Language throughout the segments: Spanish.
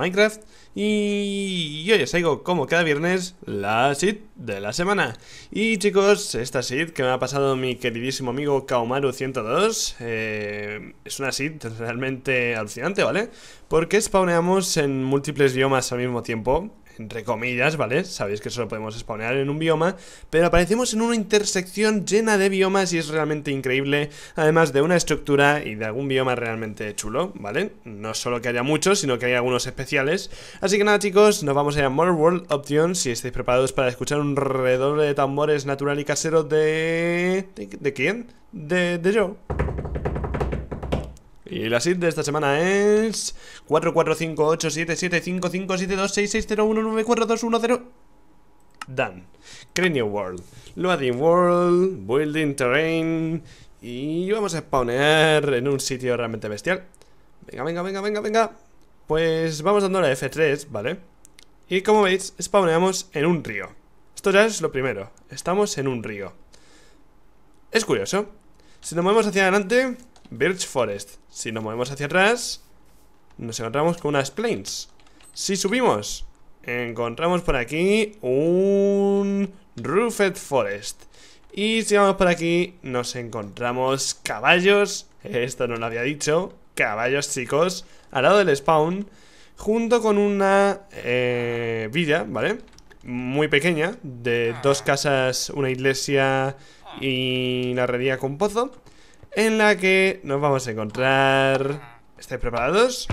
Minecraft y yo os traigo como cada viernes la seed de la semana Y chicos, esta sit que me ha pasado mi queridísimo amigo Kaomaru102 eh, es una seed realmente alucinante, ¿vale? Porque spawneamos en múltiples biomas al mismo tiempo entre comillas, ¿vale? Sabéis que solo podemos spawnear en un bioma, pero aparecemos en una intersección llena de biomas y es realmente increíble, además de una estructura y de algún bioma realmente chulo, ¿vale? No solo que haya muchos, sino que hay algunos especiales. Así que nada, chicos, nos vamos a ir a World Options si estáis preparados para escuchar un redoble de tambores natural y casero de... ¿De, de quién? De, de yo. Y la SID de esta semana es 4458775572660194210 Dan. Cranio World. Loading World. Building Terrain. Y vamos a spawnear en un sitio realmente bestial. Venga, venga, venga, venga, venga. Pues vamos dando la F3, ¿vale? Y como veis, spawneamos en un río. Esto ya es lo primero. Estamos en un río. Es curioso. Si nos movemos hacia adelante, Birch Forest. Si nos movemos hacia atrás, nos encontramos con unas plains. Si subimos, encontramos por aquí un Roofed Forest. Y si vamos por aquí, nos encontramos caballos. Esto no lo había dicho. Caballos, chicos. Al lado del spawn. Junto con una eh, villa, ¿vale? Muy pequeña. De dos ah. casas, una iglesia y una herrería con pozo en la que nos vamos a encontrar... ¿Estáis preparados?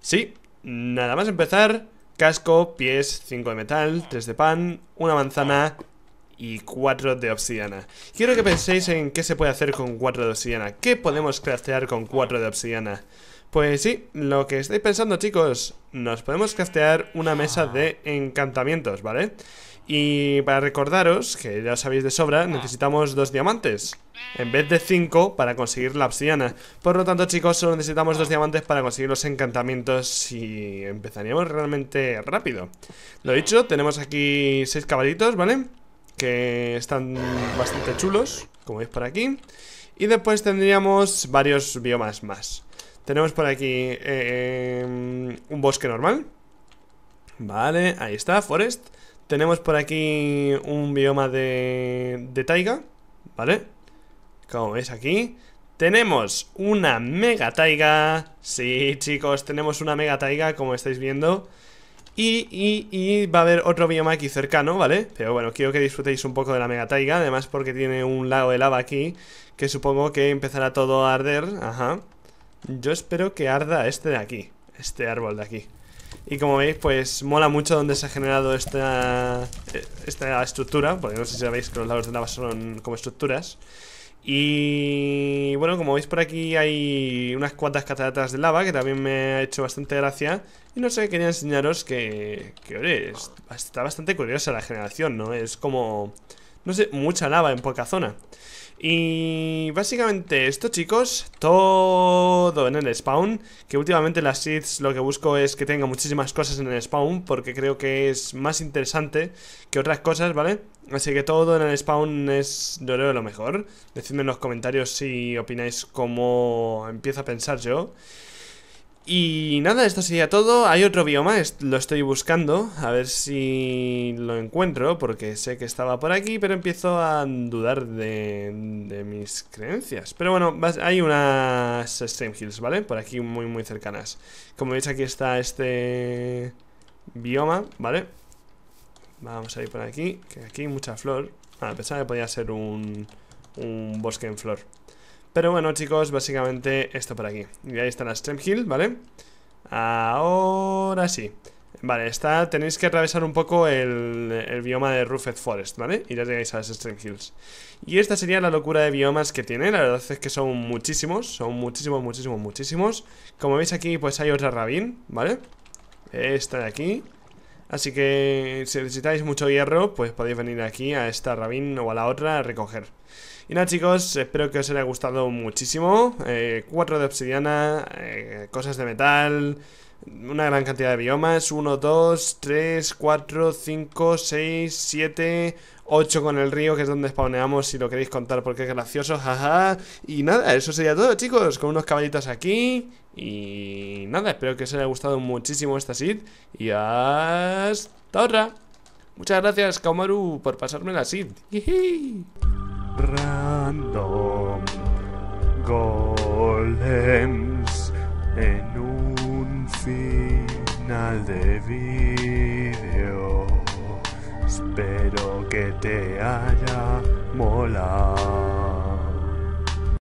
Sí, nada más empezar. Casco, pies, 5 de metal, 3 de pan, una manzana y 4 de obsidiana. Quiero que penséis en qué se puede hacer con 4 de obsidiana. ¿Qué podemos craftear con 4 de obsidiana? Pues sí, lo que estáis pensando chicos, nos podemos craftear una mesa de encantamientos, ¿vale? Y para recordaros, que ya sabéis de sobra, necesitamos dos diamantes en vez de cinco para conseguir la obsidiana. Por lo tanto, chicos, solo necesitamos dos diamantes para conseguir los encantamientos y empezaríamos realmente rápido. Lo dicho, tenemos aquí seis caballitos, ¿vale? Que están bastante chulos, como veis por aquí. Y después tendríamos varios biomas más. Tenemos por aquí eh, em, un bosque normal. Vale, ahí está, forest. Tenemos por aquí un bioma de, taiga, ¿vale? Como veis aquí. Tenemos una mega taiga. Sí, chicos, tenemos una mega taiga, como estáis viendo. Y, y, y, va a haber otro bioma aquí cercano, ¿vale? Pero bueno, quiero que disfrutéis un poco de la mega taiga, además porque tiene un lago de lava aquí, que supongo que empezará todo a arder, ajá. Yo espero que arda este de aquí, este árbol de aquí. Y como veis, pues mola mucho donde se ha generado esta, esta estructura, porque no sé si sabéis que los lados de lava son como estructuras. Y bueno, como veis por aquí hay unas cuantas cataratas de lava que también me ha hecho bastante gracia. Y no sé, quería enseñaros que, que oye, está bastante curiosa la generación, ¿no? Es como no sé, mucha lava en poca zona. Y básicamente esto, chicos, todo en el spawn, que últimamente las seeds lo que busco es que tenga muchísimas cosas en el spawn, porque creo que es más interesante que otras cosas, ¿vale? Así que todo en el spawn es, yo creo, lo mejor. Decidme en los comentarios si opináis cómo empiezo a pensar yo. Y nada, esto sería todo. Hay otro bioma, lo estoy buscando, a ver si lo encuentro, porque sé que estaba por aquí, pero empiezo a dudar de, mis creencias. Pero bueno, hay unas Stream Hills, ¿vale? Por aquí muy, muy cercanas. Como veis, aquí está este bioma, ¿vale? Vamos a ir por aquí, que aquí hay mucha flor. Ah, pensaba que podía ser un, un bosque en flor. Pero bueno, chicos, básicamente esto por aquí. Y ahí está la Stream Hill, ¿vale? Ahora sí. Vale, está, tenéis que atravesar un poco el, el bioma de Ruffed Forest, ¿vale? Y ya llegáis a las Stream Hills. Y esta sería la locura de biomas que tiene. La verdad es que son muchísimos. Son muchísimos, muchísimos, muchísimos. Como veis aquí, pues hay otra Rabin, ¿vale? Esta de aquí. Así que si necesitáis mucho hierro, pues podéis venir aquí a esta rabin o a la otra a recoger. Y nada chicos, espero que os haya gustado muchísimo. Eh, cuatro de obsidiana, eh, cosas de metal, una gran cantidad de biomas. 1, 2, 3, 4, 5, 6, 7, 8 con el río, que es donde spawneamos si lo queréis contar porque es gracioso, jaja. Y nada, eso sería todo, chicos. Con unos caballitos aquí. Y nada, espero que os haya gustado muchísimo esta seed. Y hasta otra. Muchas gracias, Kaomaru, por pasarme la seed. Random Golems en un de vídeo. Espero que te haya molado.